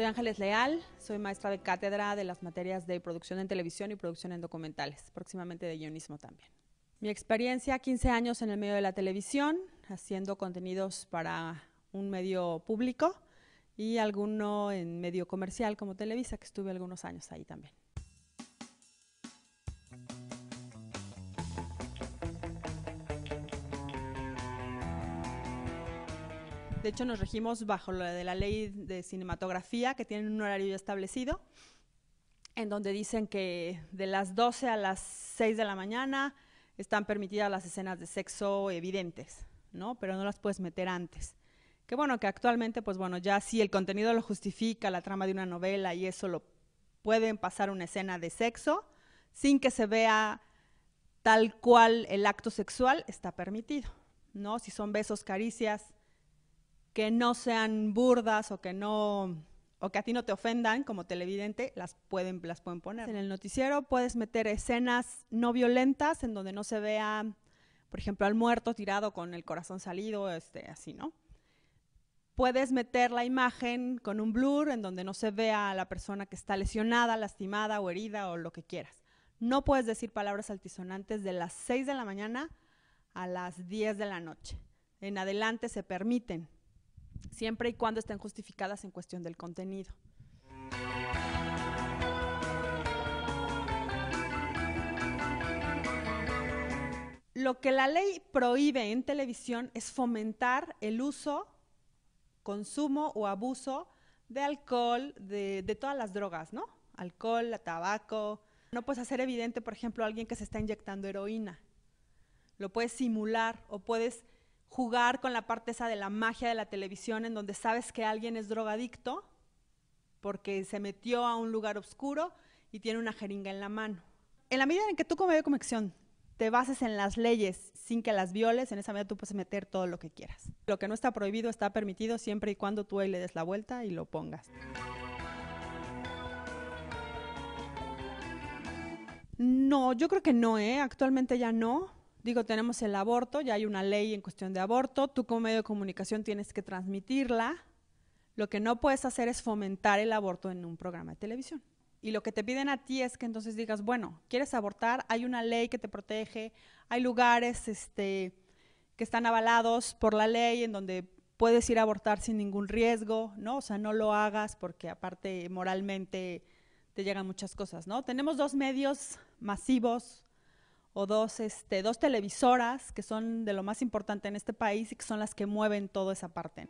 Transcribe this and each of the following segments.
Soy Ángeles Leal, soy maestra de cátedra de las materias de producción en televisión y producción en documentales, próximamente de guionismo también. Mi experiencia, 15 años en el medio de la televisión, haciendo contenidos para un medio público y alguno en medio comercial como Televisa, que estuve algunos años ahí también. De hecho, nos regimos bajo de la ley de cinematografía, que tiene un horario ya establecido, en donde dicen que de las 12 a las 6 de la mañana están permitidas las escenas de sexo evidentes, ¿no? Pero no las puedes meter antes. Que bueno, que actualmente, pues bueno, ya si el contenido lo justifica, la trama de una novela y eso lo pueden pasar una escena de sexo sin que se vea tal cual el acto sexual está permitido, ¿no? Si son besos, caricias, que no sean burdas o que no o que a ti no te ofendan como televidente, las pueden, las pueden poner. En el noticiero puedes meter escenas no violentas en donde no se vea, por ejemplo, al muerto tirado con el corazón salido, este, así, ¿no? Puedes meter la imagen con un blur en donde no se vea a la persona que está lesionada, lastimada o herida o lo que quieras. No puedes decir palabras altisonantes de las 6 de la mañana a las 10 de la noche. En adelante se permiten, siempre y cuando estén justificadas en cuestión del contenido. Lo que la ley prohíbe en televisión es fomentar el uso, consumo o abuso de alcohol, de, todas las drogas, ¿no? Alcohol, tabaco. No puedes hacer evidente, por ejemplo, a alguien que se está inyectando heroína. Lo puedes simular o puedes jugar con la parte esa de la magia de la televisión en donde sabes que alguien es drogadicto porque se metió a un lugar oscuro y tiene una jeringa en la mano. En la medida en que tú como medio de conexión te bases en las leyes sin que las violes, en esa medida tú puedes meter todo lo que quieras. Lo que no está prohibido está permitido siempre y cuando tú ahí le des la vuelta y lo pongas. No, yo creo que no, ¿eh? Actualmente ya no Digo, tenemos el aborto, ya hay una ley en cuestión de aborto, tú como medio de comunicación tienes que transmitirla. Lo que no puedes hacer es fomentar el aborto en un programa de televisión. Y lo que te piden a ti es que entonces digas, bueno, ¿quieres abortar? Hay una ley que te protege, hay lugares este, que están avalados por la ley en donde puedes ir a abortar sin ningún riesgo, ¿no? O sea, no lo hagas porque aparte moralmente te llegan muchas cosas, ¿no? Tenemos dos medios masivos o dos, este, dos televisoras que son de lo más importante en este país y que son las que mueven toda esa parte.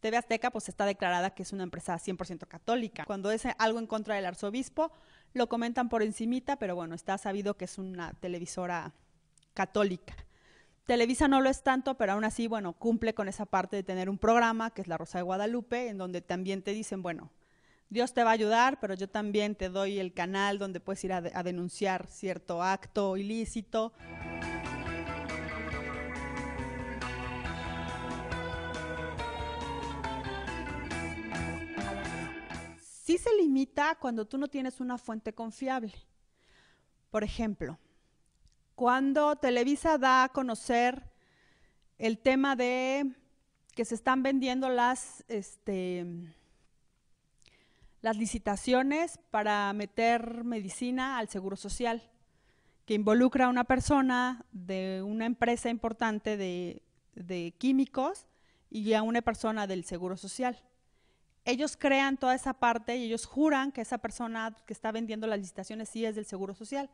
TV Azteca pues está declarada que es una empresa 100% católica. Cuando es algo en contra del arzobispo, lo comentan por encimita, pero bueno, está sabido que es una televisora católica. Televisa no lo es tanto, pero aún así, bueno, cumple con esa parte de tener un programa que es La Rosa de Guadalupe, en donde también te dicen, bueno, Dios te va a ayudar, pero yo también te doy el canal donde puedes ir a, denunciar cierto acto ilícito. Sí se limita cuando tú no tienes una fuente confiable. Por ejemplo, cuando Televisa da a conocer el tema de que se están vendiendo las este, las licitaciones para meter medicina al Seguro Social, que involucra a una persona de una empresa importante de, químicos y a una persona del Seguro Social. Ellos crean toda esa parte y ellos juran que esa persona que está vendiendo las licitaciones sí es del Seguro Social,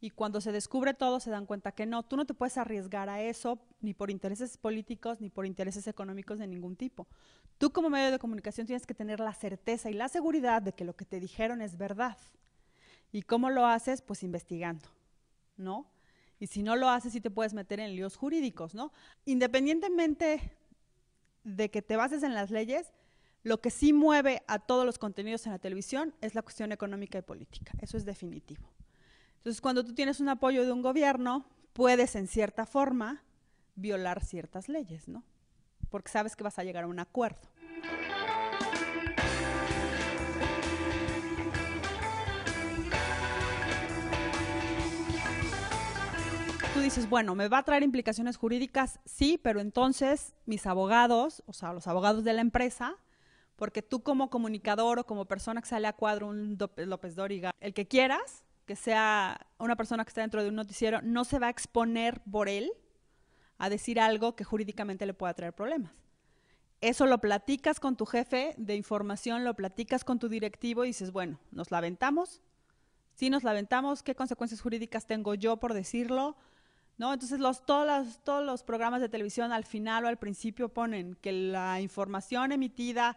y cuando se descubre todo, se dan cuenta que no, tú no te puedes arriesgar a eso, ni por intereses políticos, ni por intereses económicos de ningún tipo. Tú como medio de comunicación tienes que tener la certeza y la seguridad de que lo que te dijeron es verdad. ¿Y cómo lo haces? Pues investigando, ¿no? Y si no lo haces, sí te puedes meter en líos jurídicos, ¿no? Independientemente de que te bases en las leyes, lo que sí mueve a todos los contenidos en la televisión es la cuestión económica y política. Eso es definitivo. Entonces, cuando tú tienes un apoyo de un gobierno, puedes en cierta forma violar ciertas leyes, ¿no? Porque sabes que vas a llegar a un acuerdo. Tú dices, bueno, ¿me va a traer implicaciones jurídicas? Sí, pero entonces mis abogados, o sea, los abogados de la empresa, porque tú como comunicador o como persona que sale a cuadro un López Dóriga, el que quieras, que sea una persona que está dentro de un noticiero, no se va a exponer por él a decir algo que jurídicamente le pueda traer problemas. Eso lo platicas con tu jefe de información, lo platicas con tu directivo y dices, bueno, nos la aventamos. Si nos la aventamos, ¿qué consecuencias jurídicas tengo yo por decirlo? ¿No? Entonces, los, todos, los, todos los programas de televisión al final o al principio ponen que la información emitida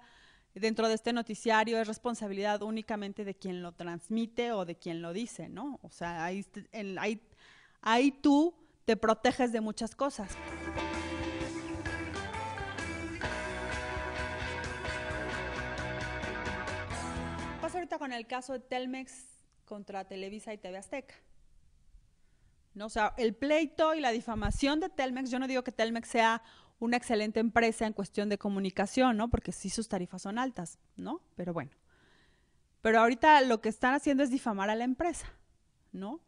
dentro de este noticiario es responsabilidad únicamente de quien lo transmite o de quien lo dice, ¿no? O sea, ahí, tú te proteges de muchas cosas. Pasa ahorita con el caso de Telmex contra Televisa y TV Azteca. No, o sea, el pleito y la difamación de Telmex, yo no digo que Telmex sea una excelente empresa en cuestión de comunicación, ¿no? Porque sí sus tarifas son altas, ¿no? Pero bueno. Pero ahorita lo que están haciendo es difamar a la empresa, ¿no?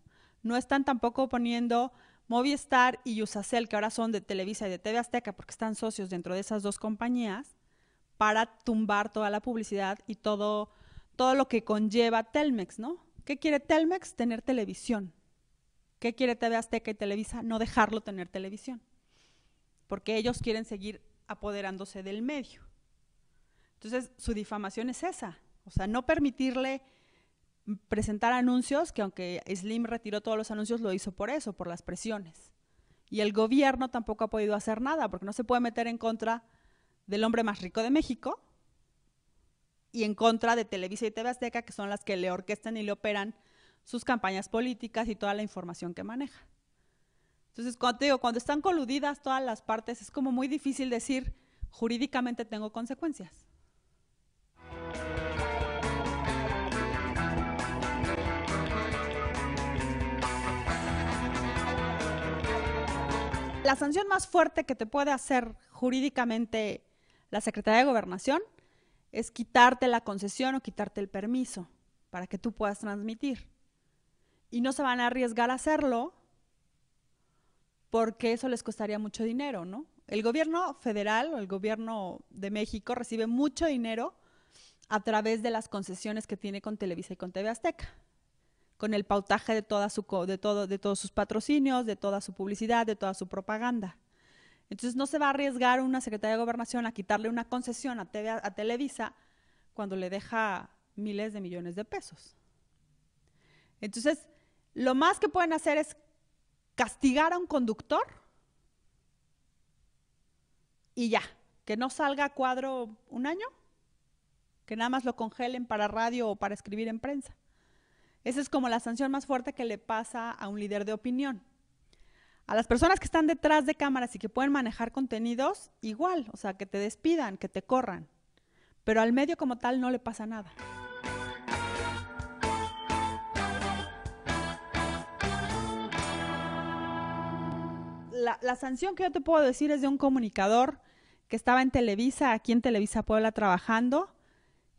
No están tampoco poniendo Movistar y Usacel, que ahora son de Televisa y de TV Azteca, porque están socios dentro de esas dos compañías, para tumbar toda la publicidad y todo, todo lo que conlleva Telmex, ¿no? ¿Qué quiere Telmex? Tener televisión. ¿Qué quiere TV Azteca y Televisa? No dejarlo tener televisión porque ellos quieren seguir apoderándose del medio. Entonces, su difamación es esa, o sea, no permitirle presentar anuncios, que aunque Slim retiró todos los anuncios, lo hizo por eso, por las presiones. Y el gobierno tampoco ha podido hacer nada, porque no se puede meter en contra del hombre más rico de México y en contra de Televisa y TV Azteca, que son las que le orquestan y le operan sus campañas políticas y toda la información que maneja. Entonces, cuando están coludidas todas las partes, es como muy difícil decir jurídicamente tengo consecuencias. La sanción más fuerte que te puede hacer jurídicamente la Secretaría de Gobernación es quitarte la concesión o quitarte el permiso para que tú puedas transmitir. Y no se van a arriesgar a hacerlo porque eso les costaría mucho dinero, ¿no? El gobierno federal o el gobierno de México recibe mucho dinero a través de las concesiones que tiene con Televisa y con TV Azteca, con el pautaje de, toda todos sus patrocinios, de toda su publicidad, de toda su propaganda. Entonces no se va a arriesgar una secretaria de gobernación a quitarle una concesión a, a Televisa cuando le deja miles de millones de pesos. Entonces, lo más que pueden hacer es castigar a un conductor y ya, que no salga a cuadro un año, que nada más lo congelen para radio o para escribir en prensa. Esa es como la sanción más fuerte que le pasa a un líder de opinión. A las personas que están detrás de cámaras y que pueden manejar contenidos, igual, o sea, que te despidan, que te corran. Pero al medio como tal no le pasa nada. la, sanción que yo te puedo decir es de un comunicador que estaba en Televisa, aquí en Televisa Puebla trabajando,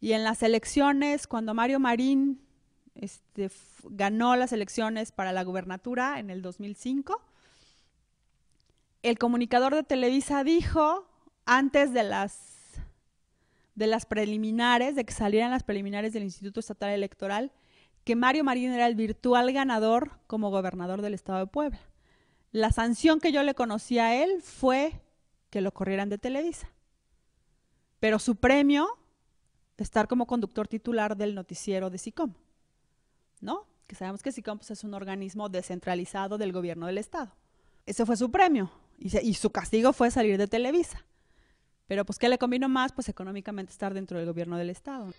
y en las elecciones, cuando Mario Marín este, ganó las elecciones para la gubernatura en el 2005, el comunicador de Televisa dijo, antes de las, de las preliminares, de que salieran las preliminares del Instituto Estatal Electoral, que Mario Marín era el virtual ganador como gobernador del Estado de Puebla la sanción que yo le conocí a él fue que lo corrieran de Televisa. Pero su premio, estar como conductor titular del noticiero de SICOM, ¿no? Que sabemos que SICOM pues, es un organismo descentralizado del gobierno del Estado. Ese fue su premio y, su castigo fue salir de Televisa. Pero pues, ¿qué le convino más? Pues económicamente estar dentro del gobierno del Estado.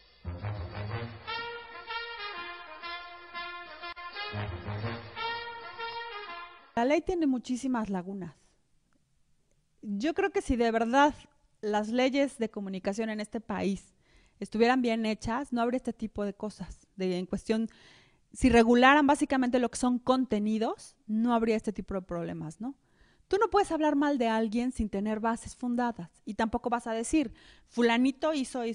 La ley tiene muchísimas lagunas. Yo creo que si de verdad las leyes de comunicación en este país estuvieran bien hechas, no habría este tipo de cosas. De, en cuestión, si regularan básicamente lo que son contenidos, no habría este tipo de problemas, ¿no? Tú no puedes hablar mal de alguien sin tener bases fundadas y tampoco vas a decir, fulanito hizo, esto.